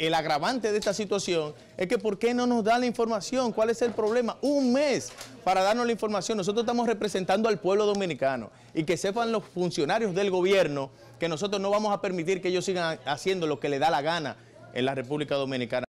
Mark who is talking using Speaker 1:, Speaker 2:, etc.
Speaker 1: el agravante de esta situación es que ¿por qué no nos da la información? ¿Cuál es el problema? Un mes para darnos la información. Nosotros estamos representando al pueblo dominicano y que sepan los funcionarios del gobierno que nosotros no vamos a permitir que ellos sigan haciendo lo que les da la gana en
Speaker 2: la República Dominicana.